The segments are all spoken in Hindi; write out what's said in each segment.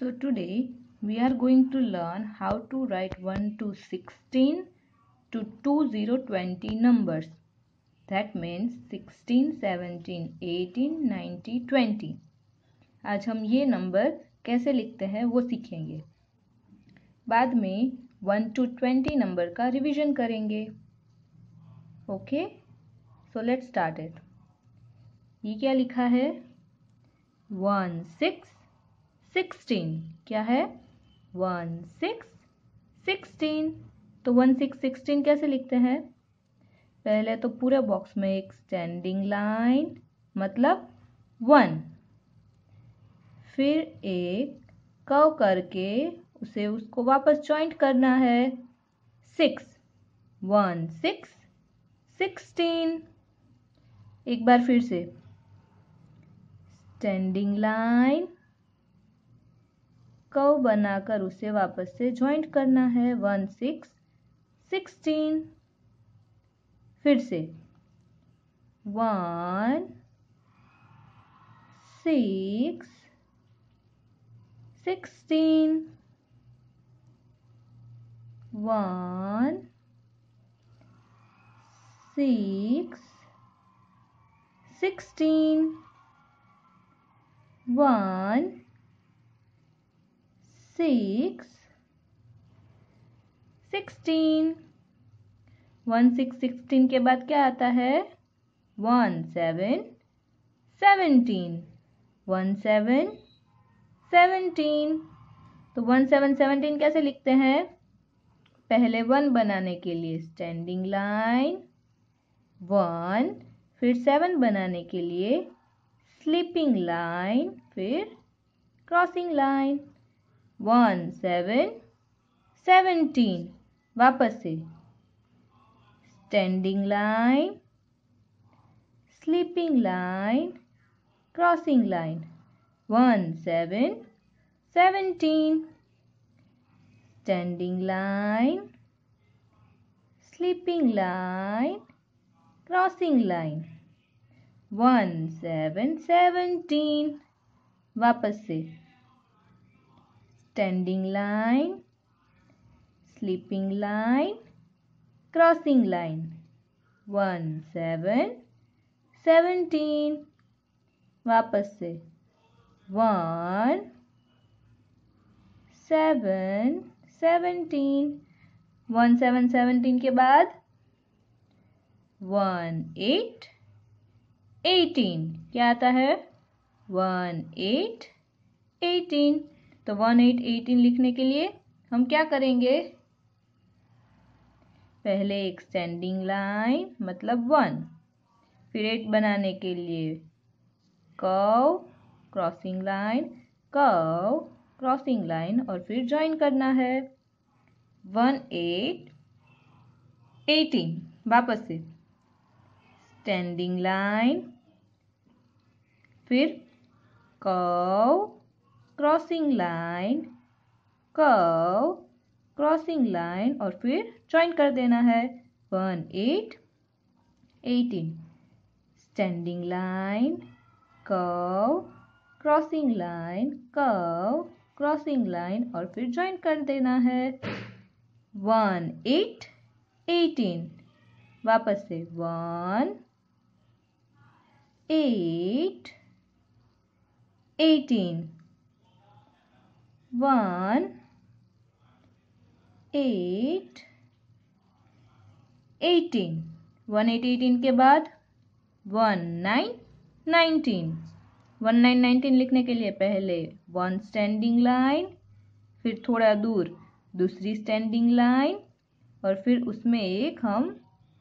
So today we are going to learn how to write 1 to 16 to 2020 numbers. That means 16, 17, 18, 19, 20. आज हम ये नंबर कैसे लिखते हैं वो सीखेंगे बाद में 1 टू 20 नंबर का रिवीजन करेंगे okay so let start it ये क्या लिखा है वन सिक्स सिक्सटीन क्या है वन सिक्स सिक्सटीन तो वन सिक्स सिक्सटीन कैसे लिखते हैं पहले तो पूरे बॉक्स में एक स्टैंडिंग लाइन मतलब वन फिर एक कव करके उसे उसको वापस ज्वाइंट करना है सिक्स वन सिक्स सिक्सटीन एक बार फिर से स्टैंडिंग लाइन कव बनाकर उसे वापस से ज्वाइंट करना है वन सिक्स सिक्सटीन फिर से one six sixteen one six sixteen one six, sixteen. One six sixteen के बाद क्या आता है one seven seventeen one seven seventeen तो वन सेवन सेवनटीन कैसे लिखते हैं पहले वन बनाने के लिए स्टैंडिंग लाइन वन फिर सेवन बनाने के लिए स्लीपिंग लाइन फिर crossing line 1, 7, 17. Vapase. Standing line, sleeping line, crossing line. 1, 7, 17. Standing line, sleeping line, crossing line. 1, 7, 17. standing line sleeping line crossing line 1 7 17 वापस से 1 7 17 वन सेवन सेवनटीन के बाद वन एट एटीन क्या आता है वन एट एटीन तो वन एट एटीन लिखने के लिए हम क्या करेंगे पहले मतलब एक स्टैंडिंग लाइन मतलब वन फिर एट बनाने के लिए curve crossing line curve crossing line और फिर ज्वाइन करना है वन एट एटीन वापस से स्टैंडिंग लाइन फिर curve crossing line curve crossing line और फिर ज्वाइन कर देना है one eight eighteen standing line curve crossing line curve crossing line और फिर ज्वाइन कर देना है वन एट एटीन वापस से one eight eighteen one eight eighteen one eight eighteen के बाद one nine nineteen one nine nineteen लिखने के लिए पहले वन स्टैंडिंग लाइन फिर थोड़ा दूर दूसरी स्टैंडिंग लाइन और फिर उसमें एक हम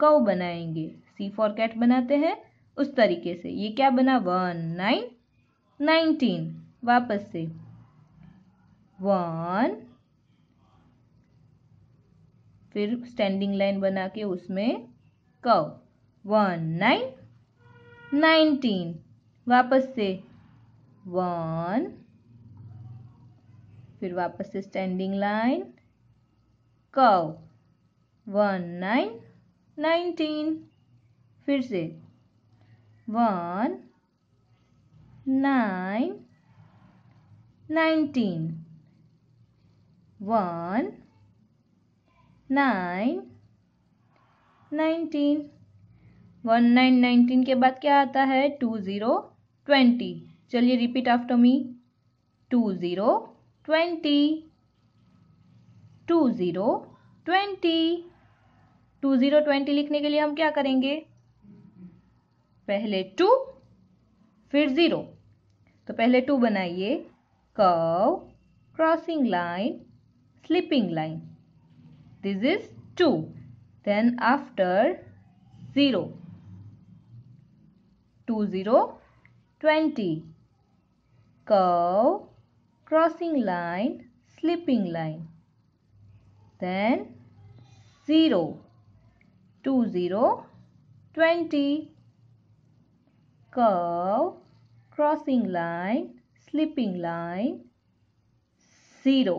कव बनाएंगे सी फॉर कैट बनाते हैं उस तरीके से ये क्या बना वन नाइन नाइनटीन वापस से वन फिर स्टैंडिंग लाइन बना के उसमें कव वन नाइन नाइनटीन वापस से वन फिर वापस से standing line curve one nine nineteen फिर से one nine nineteen one nine nineteen one nine nineteen के बाद क्या आता है टू ज़ीरो ट्वेंटी चलिए repeat after me two zero twenty two zero twenty two zero twenty लिखने के लिए हम क्या करेंगे पहले टू फिर ज़ीरो तो पहले टू बनाइए curve crossing line slipping line this is 2 then after 0 2 0 20 curve crossing line slipping line then 0 2 0 20 curve crossing line slipping line 0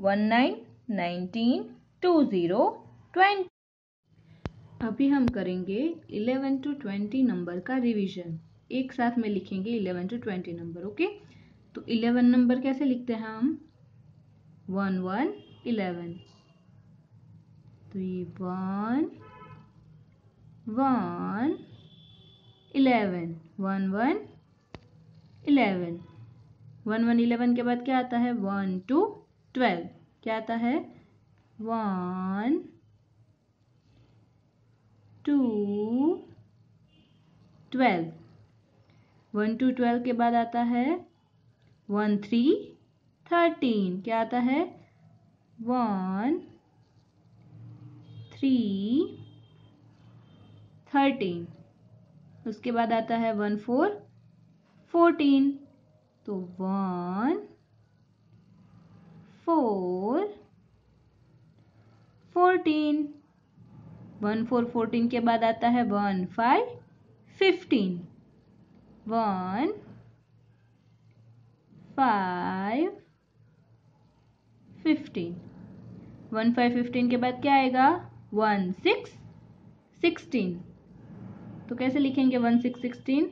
one nine nineteen two zero twenty अभी हम करेंगे इलेवन टू ट्वेंटी नंबर का रिवीजन एक साथ में लिखेंगे eleven to twenty number okay तो इलेवन नंबर कैसे लिखते हैं हम one one eleven three one one eleven one one eleven one one eleven के बाद क्या आता है वन टू ट्वेल्व क्या आता है one two twelve one two twelve के बाद आता है वन थ्री थर्टीन क्या आता है वन थ्री थर्टीन उसके बाद आता है वन फोर फोर्टीन तो one four fourteen one four fourteen के बाद आता है one five fifteen one five fifteen one five fifteen के बाद क्या आएगा वन सिक्स सिक्सटीन तो कैसे लिखेंगे one six sixteen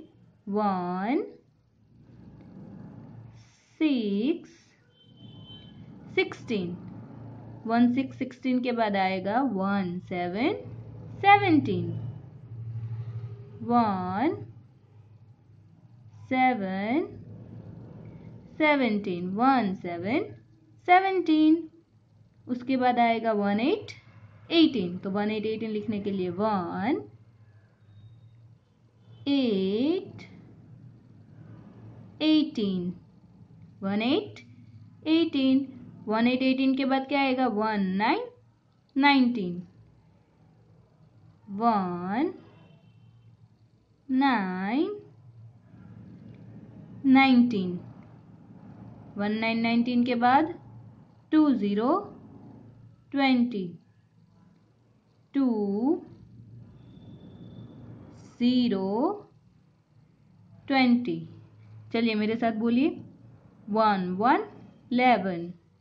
one six sixteen one six sixteen के बाद आएगा one seven seventeen one seven seventeen one seven seventeen उसके बाद आएगा वन एट एटीन तो वन एट एटीन लिखने के लिए one eight eighteen one eight eighteen one eight eighteen के बाद क्या आएगा one nine nineteen one nine nineteen one nine nineteen के बाद two zero twenty two zero twenty चलिए मेरे साथ बोलिए वन वन इलेवन